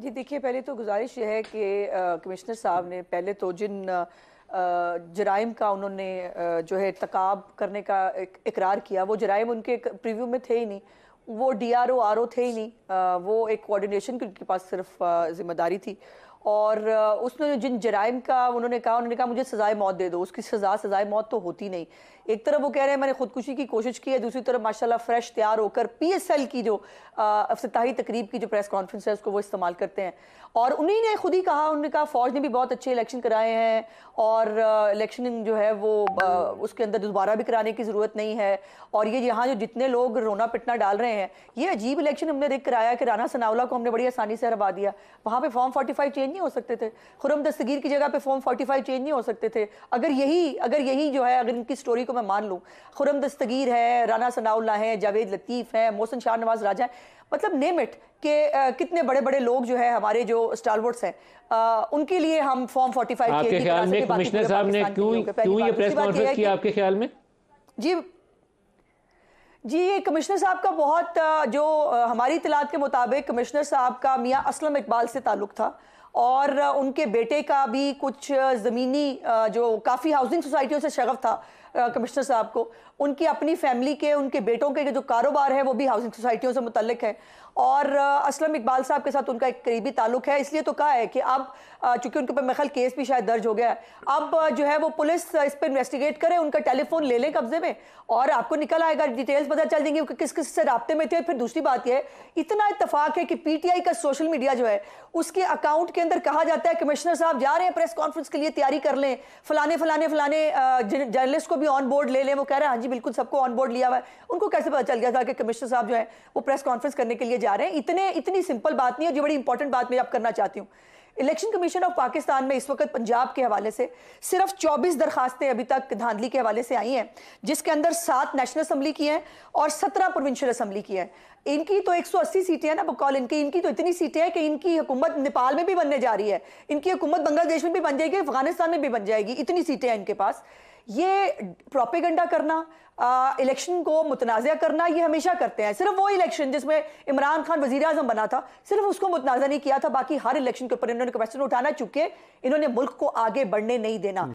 जी देखिए पहले तो गुजारिश यह है कि कमिश्नर साहब ने पहले तो जिन जराइम का उन्होंने जो है तकाब करने का इकरार किया वो जराइम उनके प्रीव्यू में थे ही नहीं वो D R O R O थे ही नहीं वो एक कोऑर्डिनेशन की उनके पास सिर्फ जिम्मेदारी थी और उसने जिन जराइम का उन्होंने कहा उन्होंने कहा मुझे सजाए मौत दे दो उसकी सजा सजाए मौत तो होती नहीं एक तरफ वो कह रहे हैं मैंने खुदकुशी की कोशिश की है दूसरी तरफ माशाल्लाह फ्रेश तैयार होकर पीएसएल की जो अफ्ताही तकरीब की जो प्रेस कॉन्फ्रेंस है उसको वो इस्तेमाल करते हैं और उन्हीं ने खुद ही कहा उन्होंने कहा फौज ने भी बहुत अच्छे इलेक्शन कराए हैं और इलेक्शन जो है वो उसके अंदर दोबारा भी कराने की ज़रूरत नहीं है और ये यहाँ जो जितने लोग रोना पिटना डाल रहे हैं ये अजीब इलेक्शन हमने देख कराया कि राना सनावला को हमने बड़ी आसानी से हरवा दिया वहाँ पर फॉर्म फोर्टी चेंज चेंज नहीं हो सकते थे खुरम दस्तगीर की जगह पे फॉर्म 45 चेंज नहीं हो सकते थे अगर यही अगर यही जो है अगर इनकी स्टोरी को मैं मान लूँ खुरम दस्तगीर है राना सनाउल्ला है जावेद लतीफ़ है मोहसन शाह नवाज राजा है मतलब नेम इट के आ, कितने बड़े बड़े लोग जो है हमारे जो स्टारवर्ड्स हैं आ, उनके लिए हम फॉर्म फोर्टी फाइव में जी जी ये कमिश्नर साहब का बहुत जो हमारी इतलात के मुताबिक कमिश्नर साहब का मियाँ असलम इकबाल से ताल्लुक था और उनके बेटे का भी कुछ ज़मीनी जो काफ़ी हाउसिंग सोसाइटियों से शगफ था कमिश्नर साहब को उनकी अपनी फैमिली के उनके बेटों के जो कारोबार है वो भी हाउसिंग सोसाइटियों से मुतलक है और असलम इकबाल साहब के साथ उनका एक करीबी ताल्लुक है इसलिए तो कहा है कि अब चूंकि उनके ऊपर मेखल केस भी शायद दर्ज हो गया है अब जो है वो पुलिस इस पर इन्वेस्टिगेट करे उनका टेलीफोन ले लें कब्जे में और आपको निकल आएगा डिटेल्स पता चल देंगे कि किस किस से रबते में थे फिर दूसरी बात यह इतना इतफाक है कि पीटीआई का सोशल मीडिया जो है उसके अकाउंट के अंदर कहा जाता है कमिश्नर साहब जा रहे हैं प्रेस कॉन्फ्रेंस के लिए तैयारी कर लें फलाने फलाने फलाने जर्नलिस्ट को भी ऑन बोर्ड ले लें वो कह रहे हैं हाँ जी बिल्कुल सबको ऑन बोर्ड लिया हुआ है उनको कैसे पता चल गया था कि कमिश्नर साहब जो है वो प्रेस कॉन्फ्रेंस करने के लिए जा रहे हैं इतने इतनी सिंपल बात नहीं है जो बड़ी इंपॉर्टेंट बात मैं आप करना चाहती हूँ इलेक्शन कमीशन ऑफ पाकिस्तान में इस वक्त पंजाब के हवाले से सिर्फ 24 दरखास्तें अभी तक धांधली के हवाले से आई हैं जिसके अंदर सात नेशनल असम्बली की हैं और 17 प्रोविंशियल असम्बली की हैं इनकी तो 180 सीटें हैं ना बकौल इनकी इनकी तो इतनी सीटें हैं कि इनकी हुकूमत नेपाल में भी बनने जा रही है इनकी हुकूमत बांग्लादेश में भी बन जाएगी अफगानिस्तान में भी बन जाएगी इतनी सीटें हैं इनके पास ये प्रोपेगंडा करना इलेक्शन को मुतनाज़ करना ये हमेशा करते हैं सिर्फ वो इलेक्शन जिसमें इमरान खान वजी अजम बना था सिर्फ उसको मुतनाज़ा नहीं किया था बाकी हर इलेक्शन के ऊपर इन्होंने क्वेश्चन उठाना चुके इन्होंने मुल्क को आगे बढ़ने नहीं देना